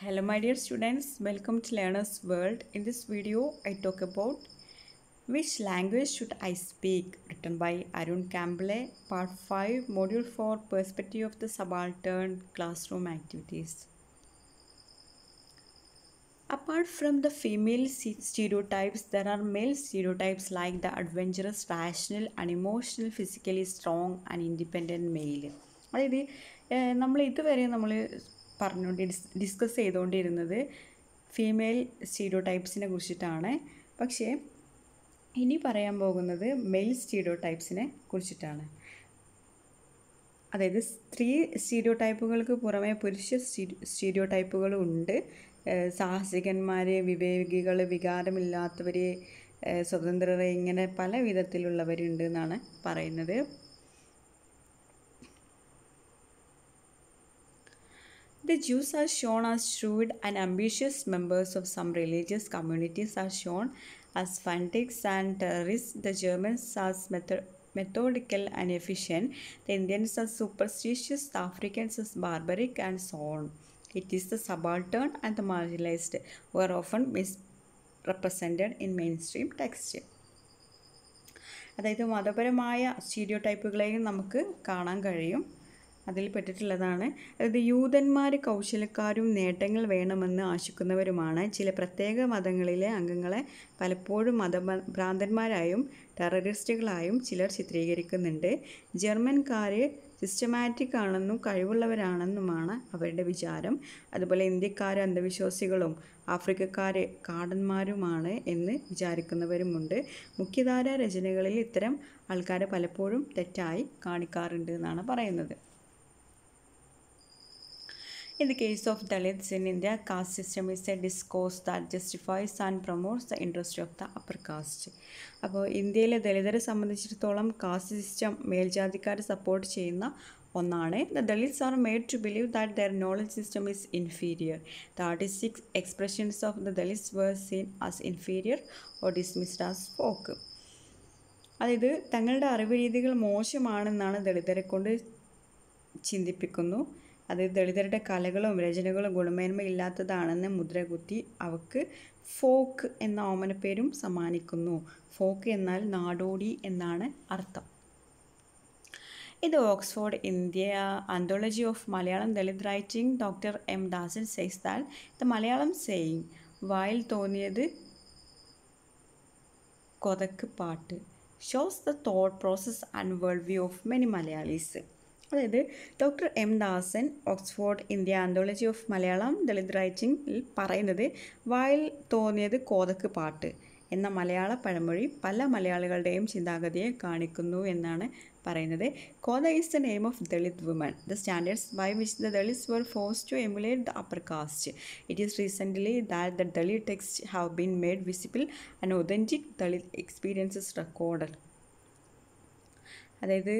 Hello my dear students, welcome to Learner's World. In this video, I talk about Which Language Should I Speak? written by Arun Campbell, Part 5, Module 4, Perspective of the Subaltern Classroom Activities. Apart from the female stereotypes, there are male stereotypes like the adventurous, rational, unemotional, physically strong and independent male. അതായത് നമ്മൾ ഇതുവരെ നമ്മൾ പറഞ്ഞുകൊണ്ട് discuss ചെയ്തുകൊണ്ടിരുന്നത് female stereo ടൈപ്സിനെ കുറിച്ചിട്ടാണ് പക്ഷേ ഇനി പറയാൻ പോകുന്നത് മെയിൽ സ്റ്റീരിയോ ടൈപ്സിനെ കുറിച്ചിട്ടാണ് അതായത് സ്ത്രീ സ്റ്റീഡിയോ ടൈപ്പുകൾക്ക് പുറമെ പുരുഷ സ്റ്റീരിയോ ടൈപ്പുകളും ഉണ്ട് സാഹസികന്മാർ വിവേകികൾ വികാരമില്ലാത്തവർ സ്വതന്ത്രരെ ഇങ്ങനെ പല വിധത്തിലുള്ളവരുണ്ട് എന്നാണ് പറയുന്നത് The Jews are shown as shrewd and ambitious members of some religious communities are shown as fanatics and terrorists. The Germans as method methodical and efficient. The Indians are superstitious, the Africans as barbaric and so on. It is the subaltern and the marginalized who are often misrepresented in mainstream texts. അതായത് മതപരമായ stereo ടൈപ്പുകളെയും നമുക്ക് കാണാൻ കഴിയും അതിൽ പെട്ടിട്ടുള്ളതാണ് അതായത് യൂതന്മാർ കൗശലക്കാരും നേട്ടങ്ങൾ വേണമെന്ന് ആശിക്കുന്നവരുമാണ് ചില പ്രത്യേക മതങ്ങളിലെ അംഗങ്ങളെ പലപ്പോഴും മതഭ്രാന്തന്മാരായും ടെററിസ്റ്റുകളായും ചിലർ ചിത്രീകരിക്കുന്നുണ്ട് ജർമ്മൻകാർ സിസ്റ്റമാറ്റിക് ആണെന്നും കഴിവുള്ളവരാണെന്നുമാണ് അവരുടെ വിചാരം അതുപോലെ ഇന്ത്യക്കാർ അന്ധവിശ്വാസികളും ആഫ്രിക്കക്കാർ കാടന്മാരുമാണ് എന്ന് വിചാരിക്കുന്നവരുമുണ്ട് മുഖ്യധാരാ രചനകളിൽ ഇത്തരം ആൾക്കാരെ പലപ്പോഴും തെറ്റായി കാണിക്കാറുണ്ട് എന്നാണ് പറയുന്നത് In the case of Dalits in India, caste system is a discourse that justifies and promotes the interest of the upper caste. അപ്പോൾ ഇന്ത്യയിലെ ദളിതരെ സംബന്ധിച്ചിടത്തോളം കാസ്റ്റ് സിസ്റ്റം മേൽജാതിക്കാരെ സപ്പോർട്ട് ചെയ്യുന്ന ഒന്നാണ് the Dalits are made to believe that their knowledge system is inferior the artistic expressions of the Dalits were seen as inferior or dismissed as folk അതായത് തങ്ങളുടെ അറിവ് രീതികൾ മോശമാണെന്നാണ് ദളിതരെ കൊണ്ട് ചിന്തിപ്പിക്കുന്നു അത് ദളിതരുടെ കലകളും രചനകളും ഗുണമേന്മയില്ലാത്തതാണെന്ന് മുദ്രകുത്തി അവക്ക് ഫോക്ക് എന്ന ഓമനപ്പേരും സമ്മാനിക്കുന്നു ഫോക്ക് എന്നാൽ നാടോടി എന്നാണ് അർത്ഥം ഇത് Oxford India anthology of Malayalam Dalit writing doctor M Dasan says that the Malayalam saying വായിൽ തോന്നിയത് കൊതക്ക് പാട്ട് shows the thought process and world view of many Malayalis അതായത് doctor M Dasan Oxford India anthology of Malayalam Dalit റൈറ്റിംഗിൽ പറയുന്നത് വായിൽ തോന്നിയത് കോതക്ക് പാട്ട് എന്ന മലയാള പഴമൊഴി പല മലയാളികളുടെയും ചിന്താഗതിയെ കാണിക്കുന്നു എന്നാണ് പറയുന്നത് Kotha is the name of Dalit woman the standards by which the Dalits were forced to emulate the upper caste it is recently that the Dalit text have been made visible and authentic Dalit experiences record അതായത്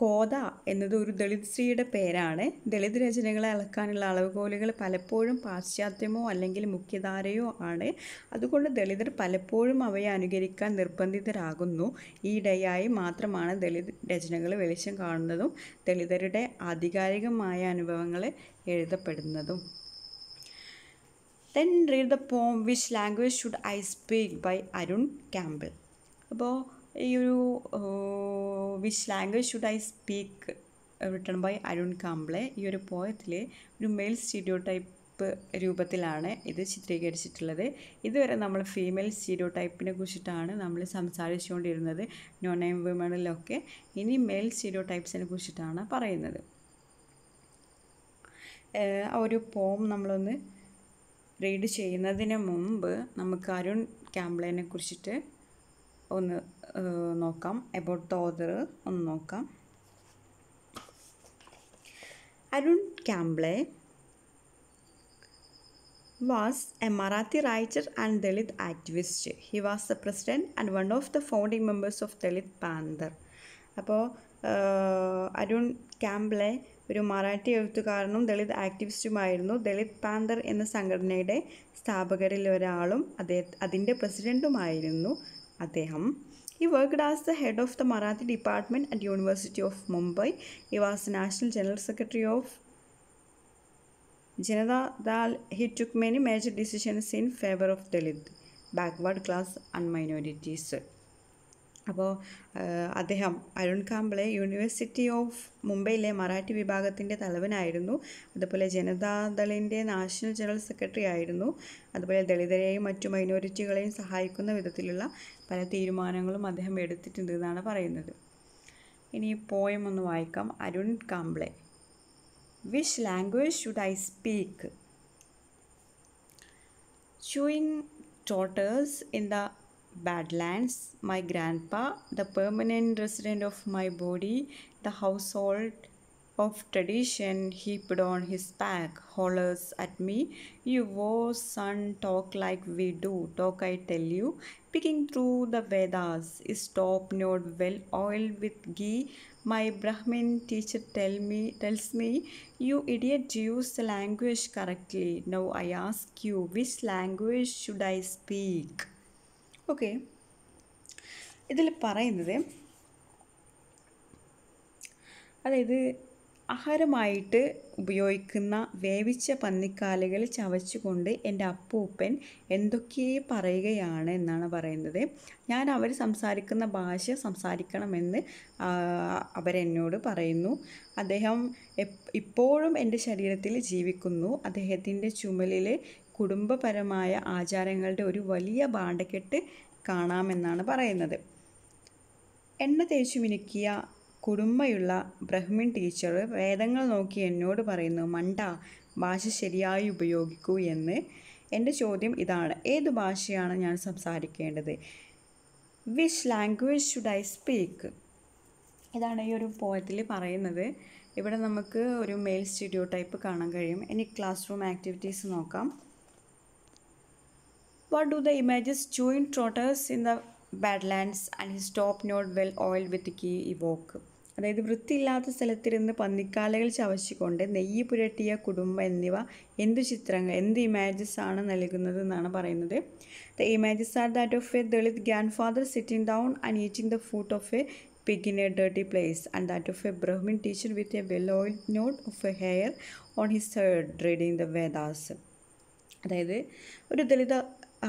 കോത എന്നത് ഒരു ദളിത് സ്ത്രീയുടെ പേരാണ് ദളിത് രചനകളെ അളക്കാനുള്ള അളവുകോലുകൾ പലപ്പോഴും പാശ്ചാത്യമോ അല്ലെങ്കിൽ മുഖ്യധാരയോ ആണ് അതുകൊണ്ട് ദളിതർ പലപ്പോഴും അവയെ അനുകരിക്കാൻ നിർബന്ധിതരാകുന്നു ഈയിടെയായി മാത്രമാണ് ദളിത് രചനകൾ വെളിച്ചം കാണുന്നതും ദളിതരുടെ ആധികാരികമായ അനുഭവങ്ങൾ എഴുതപ്പെടുന്നതും then read the poem which language should I speak by Arun Kamble അപ്പോൾ ഈ ഒരു which language should I speak written by Arun Kamble ഈ ഒരു പോയത്തിൽ ഒരു മെയിൽ സ്റ്റീഡിയോ ടൈപ്പ് രൂപത്തിലാണ് ഇത് ചിത്രീകരിച്ചിട്ടുള്ളത് ഇതുവരെ നമ്മൾ ഫീമെയിൽ സ്റ്റീഡിയോ ടൈപ്പിനെ കുറിച്ചിട്ടാണ് നമ്മൾ സംസാരിച്ചുകൊണ്ടിരുന്നത് നോൺ എം വിമണിലൊക്കെ ഇനി മെയിൽ സ്റ്റീഡിയോ ടൈപ്സിനെ കുറിച്ചിട്ടാണ് പറയുന്നത് ആ ഒരു പോം നമ്മളൊന്ന് റീഡ് ചെയ്യുന്നതിന് മുമ്പ് നമുക്ക് അരുൺ ക്യാംബ്ലേനെ കുറിച്ചിട്ട് ഒന്ന് നോക്കാം എബൌട്ട് ദ ഓദർ ഒന്ന് നോക്കാം Arun Kamble was a Marathi writer and Dalit activist he was the president and one of the founding members of Dalit Panther അപ്പോൾ അരുൺ ക്യാംബ്ലെ ഒരു മറാഠി എഴുത്തുകാരനും ദളിത് ആക്ടിവിസ്റ്റുമായിരുന്നു ദളിത് പാന്തർ എന്ന സംഘടനയുടെ സ്ഥാപകരിൽ ഒരാളും അദ്ദേഹം അതിൻ്റെ പ്രസിഡൻറ്റുമായിരുന്നു അദ്ദേഹം He worked as the head of the Marathi department at University of Mumbai. He was the National General Secretary of Janata Dal. He took many major decisions in favor of Dalit, backward class and minorities. അപ്പോൾ അദ്ദേഹം Arun Kamble university of മുംബൈയിലെ മറാഠി വിഭാഗത്തിൻ്റെ തലവനായിരുന്നു അതുപോലെ ജനതാദളിൻ്റെ national general secretary ആയിരുന്നു അതുപോലെ ദളിതരെയും മറ്റു മൈനോറിറ്റികളെയും സഹായിക്കുന്ന വിധത്തിലുള്ള പല തീരുമാനങ്ങളും അദ്ദേഹം എടുത്തിട്ടുണ്ട് എന്നാണ് പറയുന്നത് ഇനി പോയം ഒന്ന് വായിക്കാം Arun Kamble which language should I speak chewing totters in the Badlands, my grandpa, the permanent resident of my body, the household of tradition he put on his pack, hollers at me, You war son talk like we do, talk I tell you, picking through the Vedas, is top well oiled with ghee, my Brahmin teacher tell me tells me, you idiot use the language correctly. Now I ask you, which language should I speak? Okay ഇതിൽ പറയുന്നത് അതായത് ആഹാരമായിട്ട് ഉപയോഗിക്കുന്ന വേവിച്ച പന്നിക്കാലുകൾ ചവച്ചുകൊണ്ട് എൻ്റെ അപ്പൂപ്പൻ എന്തൊക്കെ പറയുകയാണ് എന്നാണ് പറയുന്നത് ഞാൻ അവർ സംസാരിക്കുന്ന ഭാഷ സംസാരിക്കണമെന്ന് അവരെന്നോട് പറയുന്നു അദ്ദേഹം ഇപ്പോഴും എൻ്റെ ശരീരത്തിൽ ജീവിക്കുന്നു അദ്ദേഹത്തിൻ്റെ ചുമലിൽ കുടുംബപരമായ ആചാരങ്ങളുടെ ഒരു വലിയ ഭാണ്ഡക്കെട്ട് കാണാമെന്നാണ് പറയുന്നത് എണ്ണ തേച്ചു മിനുക്കിയ കുടുംബയുള്ള ബ്രഹ്മിൻ ടീച്ചർ വേദങ്ങൾ നോക്കി എന്നോട് പറയുന്നു മണ്ട ഭാഷ ശരിയായി ഉപയോഗിക്കൂ എന്ന് എൻ്റെ ചോദ്യം ഇതാണ് ഏത് ഭാഷയാണ് ഞാൻ സംസാരിക്കേണ്ടത് which language should I speak ഇതാണ് ഈ ഒരു പോയത്തിൽ പറയുന്നത് ഇവിടെ നമുക്ക് ഒരു മെയിൽ സ്റ്റുഡിയോ ടൈപ്പ് കാണാൻ കഴിയും എനിക്ക് ക്ലാസ് റൂം ആക്ടിവിറ്റീസ് നോക്കാം What do the images chewing trotters in the badlands and his top top well oiled with the key evoke? അതായത് വൃത്തിയില്ലാത്ത സ്ഥലത്തിരുന്ന് പന്നിക്കാലകൾ ചവച്ചിക്കൊണ്ട് നെയ്യ് പുരട്ടിയ കുടുംബം എന്നിവ എന്ത് ചിത്രങ്ങൾ എന്ത് ഇമേജസ് ആണ് നൽകുന്നത് എന്നാണ് പറയുന്നത് the images are that of a Dalit grandfather sitting down and eating the food of a pig in a dirty place and that of a Brahmin teacher with a well-oiled knot of a hair on his head reading the Vedas. അതായത് ഒരു ദളിത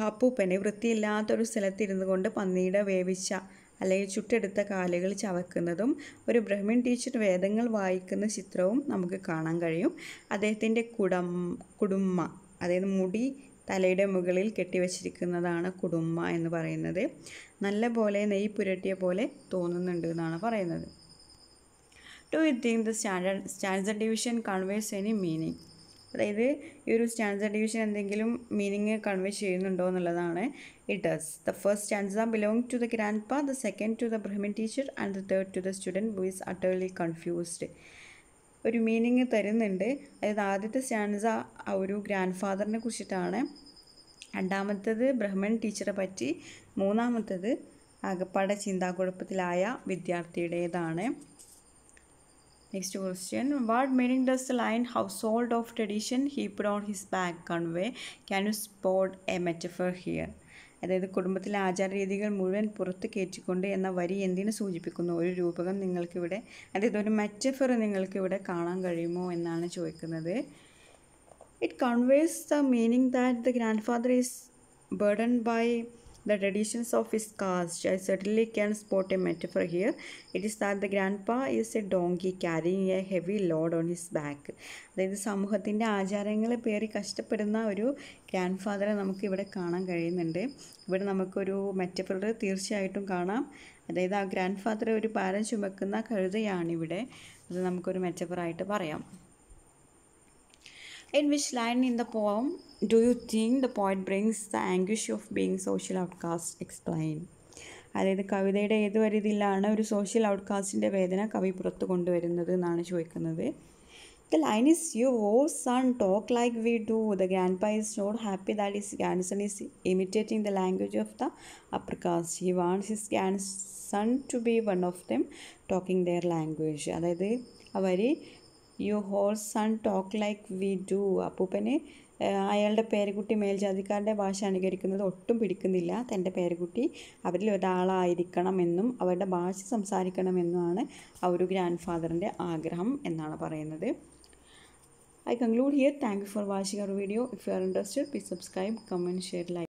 ആപ്പൂപ്പനെ വൃത്തിയില്ലാത്തൊരു സ്ഥലത്തിരുന്നു കൊണ്ട് പന്നിയുടെ വേവിച്ച അല്ലെങ്കിൽ ചുട്ടെടുത്ത കാലുകൾ ചവക്കുന്നതും ഒരു ബ്രഹ്മിൻ teacher വേദങ്ങൾ വായിക്കുന്ന ചിത്രവും നമുക്ക് കാണാൻ കഴിയും അദ്ദേഹത്തിൻ്റെ കുടം കുടുംബ അതായത് മുടി തലയുടെ മുകളിൽ കെട്ടിവെച്ചിരിക്കുന്നതാണ് കുടുംബ എന്ന് പറയുന്നത് നല്ല പോലെ നെയ്യ് പുരട്ടിയ പോലെ തോന്നുന്നുണ്ട് എന്നാണ് പറയുന്നത് to you the standard standard division converse any meaning അതായത് ഈ ഒരു സ്റ്റാൻഡേർഡ് ഡിവിഷൻ എന്തെങ്കിലും മീനിങ് കൺവേ ചെയ്യുന്നുണ്ടോ എന്നുള്ളതാണ് it does the first stanza belong to the grandpa the second to the Brahman teacher and the third to the student who is utterly confused ഒരു meaning തരുന്നുണ്ട് അതായത് ആദ്യത്തെ സ്റ്റാൻസ ആ ഒരു grand ഫാദറിനെ കുറിച്ചിട്ടാണ് രണ്ടാമത്തേത് ബ്രഹ്മൻ ടീച്ചറെ പറ്റി മൂന്നാമത്തത് അകപ്പാടെ ചിന്താക്കുഴപ്പത്തിലായ വിദ്യാർത്ഥിയുടേതാണ് Next question What meaning does line line household of tradition he put on his back convey? Can you spot a metaphor here അതായത് കുടുംബത്തിലെ ആചാര രീതികൾ മുഴുവൻ പുറത്ത് കയറ്റിക്കൊണ്ട് എന്ന വരി എന്തിനു സൂചിപ്പിക്കുന്നു ഒരു രൂപകം നിങ്ങൾക്കിവിടെ അതായത് ഒരു മെറ്റഫർ നിങ്ങൾക്കിവിടെ കാണാൻ കഴിയുമോ എന്നാണ് ചോദിക്കുന്നത് it conveys the meaning that the grandfather is burden by the traditions of his caste. I certainly can spot a metaphor here. It is that the grandpa is a donkey carrying a heavy load on his back. അതായത് സമൂഹത്തിൻ്റെ ആചാരങ്ങളെ പേറി കഷ്ടപ്പെടുന്ന ഒരു grand ഫാദറെ നമുക്ക് ഇവിടെ കാണാൻ കഴിയുന്നുണ്ട് ഇവിടെ നമുക്കൊരു മെറ്റഫർ തീർച്ചയായിട്ടും കാണാം അതായത് ആ ഗ്രാൻഡ് ഫാദർ ഒരു ഭാരം ചുമക്കുന്ന കഴുതയാണ് ഇവിടെ അത് നമുക്കൊരു മെറ്റഫറായിട്ട് പറയാം in which line in the poem do you think the point brings the anguish of being social outcast explain അതായത് കവിതയുടെ ഏത് വരിതിയിലാണ് ഒരു സോഷ്യൽ ഔട്ട്കാസ്റ്റിൻ്റെ വേദന കവി പുറത്തു കൊണ്ടുവരുന്നത് എന്നാണ് ചോദിക്കുന്നത് the line is you o son talk like we do the grandpa is not happy that is grandson is imitating the language of the upper caste he wants his grandson to be one of them talking their language അതായത് അവർ you whole son talk like we do അപ്പൂപ്പനെ അയാളുടെ പേരക്കുട്ടി മേൽജാതിക്കാരുടെ ഭാഷ അനുകരിക്കുന്നത് ഒട്ടും പിടിക്കുന്നില്ല തൻ്റെ പേരക്കുട്ടി അവരിൽ ഒരാളായിരിക്കണമെന്നും അവരുടെ ഭാഷ സംസാരിക്കണമെന്നുമാണ് ആ ഒരു ഗ്രാൻഡ് ഫാദറിൻ്റെ ആഗ്രഹം എന്നാണ് പറയുന്നത് I conclude here thank you for watching our video if you are interested please subscribe comment share like